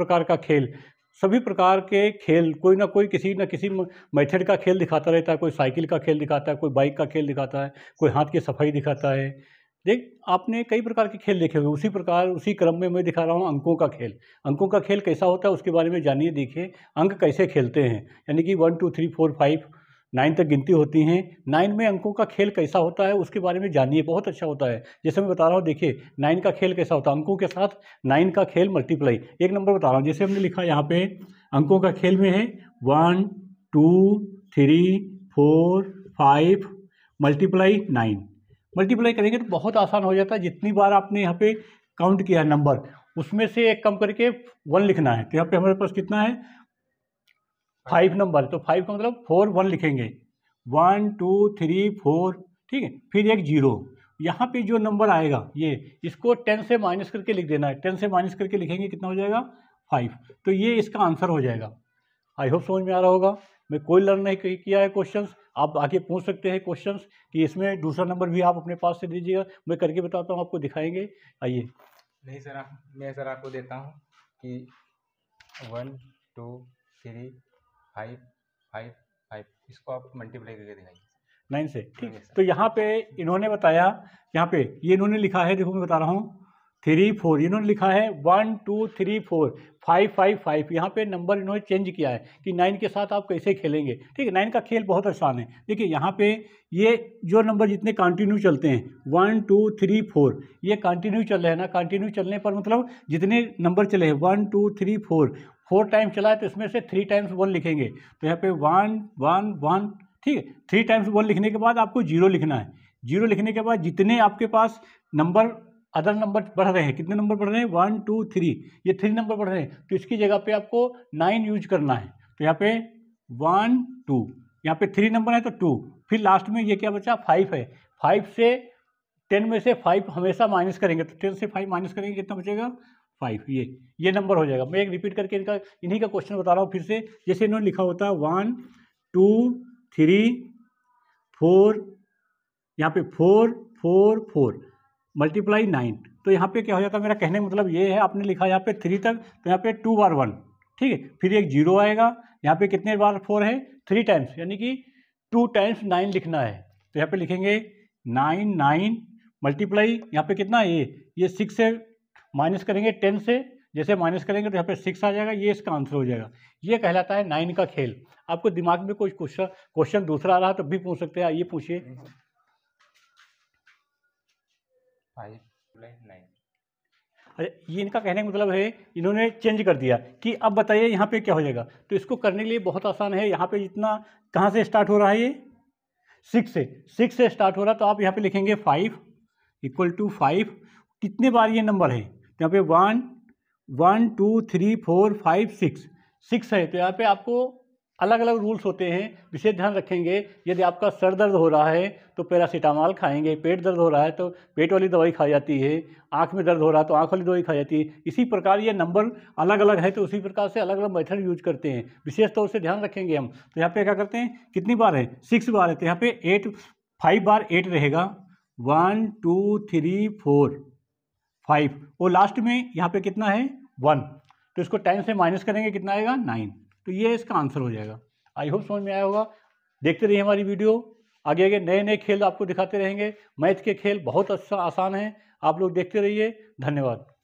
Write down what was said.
प्रकार का खेल सभी प्रकार के खेल कोई ना कोई किसी ना किसी मेथड का खेल दिखाता रहता है कोई साइकिल का खेल दिखाता है कोई बाइक का खेल दिखाता है कोई हाथ की सफाई दिखाता है देख आपने कई प्रकार के खेल देखे हुए उसी प्रकार उसी क्रम में मैं दिखा रहा हूँ अंकों का खेल अंकों का खेल कैसा होता है उसके बारे में जानिए देखिए अंक कैसे खेलते हैं यानी कि one two three four five nine तक गिनती होती हैं नाइन में अंकों का खेल कैसा होता है उसके बारे में जानिए बहुत अच्छा होता है जैसे मैं बता रहा हूँ देखिए नाइन का खेल कैसा होता है अंकों के साथ नाइन का खेल मल्टीप्लाई एक नंबर बता रहा हूँ जैसे हमने लिखा यहाँ पे अंकों का खेल में है one two three four five multiply nine multiply करेंगे तो बहुत आसान हो जाता है जितनी बार आपने यहाँ पे काउंट किया है नंबर उसमें से एक कम करके वन लिखना है तो यहाँ पे हमारे पास कितना है फाइव नंबर तो फाइव का मतलब फोर वन लिखेंगे वन टू थ्री फोर ठीक है फिर एक जीरो यहाँ पे जो नंबर आएगा ये इसको टेन से माइनस करके लिख देना है टेन से माइनस करके लिखेंगे कितना हो जाएगा फाइव तो ये इसका आंसर हो जाएगा आई होप समझ में आ रहा होगा मैं कोई लर्न नहीं किया है क्वेश्चन आप आगे पूछ सकते हैं क्वेश्चन कि इसमें दूसरा नंबर भी आप अपने पास से दीजिएगा मैं करके बताता हूँ आपको दिखाएंगे आइए नहीं सर मैं सर आपको देता हूँ कि one two three five five five इसको आप मल्टीप्लाई करके दिखाइए नाइन से ठीक तो यहाँ पे इन्होंने बताया यहाँ पे ये इन्होंने लिखा है देखो मैं बता रहा हूँ थ्री फोर इन्होंने लिखा है one two three four five five five यहाँ पे नंबर इन्होंने चेंज किया है कि नाइन के साथ आप कैसे खेलेंगे ठीक है नाइन का खेल बहुत आसान है देखिए यहाँ पे ये जो नंबर जितने कंटिन्यू चलते हैं वन टू थ्री फोर ये कंटिन्यू चल रहे हैं ना कंटिन्यू चलने पर मतलब जितने नंबर चले हैं one two three four four times चला है तो इसमें से थ्री टाइम्स वन लिखेंगे तो यहाँ पे वन वन वन ठीक है थ्री टाइम्स वन लिखने के बाद आपको जीरो लिखना है जीरो लिखने के बाद जितने आपके पास नंबर अदर नंबर बढ़ रहे हैं कितने नंबर बढ़ रहे हैं वन टू थ्री ये थ्री नंबर बढ़ रहे हैं तो इसकी जगह पे आपको नाइन यूज करना है तो यहाँ पे वन टू यहाँ पे थ्री नंबर है तो टू फिर लास्ट में ये क्या बचा फाइव है फाइव से टेन में से फाइव हमेशा माइनस करेंगे तो टेन से फाइव माइनस करेंगे कितना बचेगा फाइव ये ये नंबर हो जाएगा मैं एक रिपीट करके इनका इन्हीं का क्वेश्चन बता रहा हूँ फिर से जैसे इन्होंने लिखा होता है वन टू थ्री फोर यहाँ पे four four four multiply nine तो यहाँ पे क्या हो जाता है मेरा कहने का मतलब ये है आपने लिखा यहाँ पे थ्री तक तो यहाँ पे टू बार वन ठीक है फिर एक जीरो आएगा यहाँ पे कितने बार फोर है थ्री टाइम्स यानी कि टू टाइम्स नाइन लिखना है तो यहाँ पे लिखेंगे नाइन नाइन मल्टीप्लाई यहाँ पे कितना है ये ये सिक्स है माइनस करेंगे टेन से जैसे माइनस करेंगे तो यहाँ पे सिक्स आ जाएगा ये इसका आंसर हो जाएगा ये कहलाता है नाइन का खेल आपको दिमाग में कोई क्वेश्चन क्वेश्चन दूसरा आ रहा है तो भी पूछ सकते हैं आइए पूछिए अरे ये इनका कहने का मतलब है इन्होंने चेंज कर दिया कि अब बताइए यहाँ पे क्या हो जाएगा तो इसको करने के लिए बहुत आसान है यहाँ पे जितना कहाँ से स्टार्ट हो रहा है ये सिक्स से सिक्स से स्टार्ट हो रहा तो आप यहाँ पे लिखेंगे फाइव इक्वल टू फाइव कितने बार ये नंबर है यहाँ पे one one two three four five six six है तो यहाँ पे आपको अलग अलग रूल्स होते हैं विशेष ध्यान रखेंगे यदि आपका सर दर्द हो रहा है तो पैरासीटामॉल खाएंगे पेट दर्द हो रहा है तो पेट वाली दवाई खाई जाती है आँख में दर्द हो रहा है तो आँख वाली दवाई खाई जाती है इसी प्रकार ये नंबर अलग अलग है तो उसी प्रकार से अलग अलग मेथड यूज करते हैं विशेष तौर से ध्यान रखेंगे हम तो यहाँ पे क्या करते हैं कितनी बार है सिक्स बार है तो यहाँ पे एट फाइव बार एट रहेगा one two three four five और लास्ट में यहाँ पे कितना है वन तो इसको टेन से माइनस करेंगे कितना आएगा नाइन तो ये इसका आंसर हो जाएगा आई होप समझ में आया होगा देखते रहिए हमारी वीडियो आगे आगे नए नए खेल आपको दिखाते रहेंगे मैथ के खेल बहुत अच्छा आसान है आप लोग देखते रहिए धन्यवाद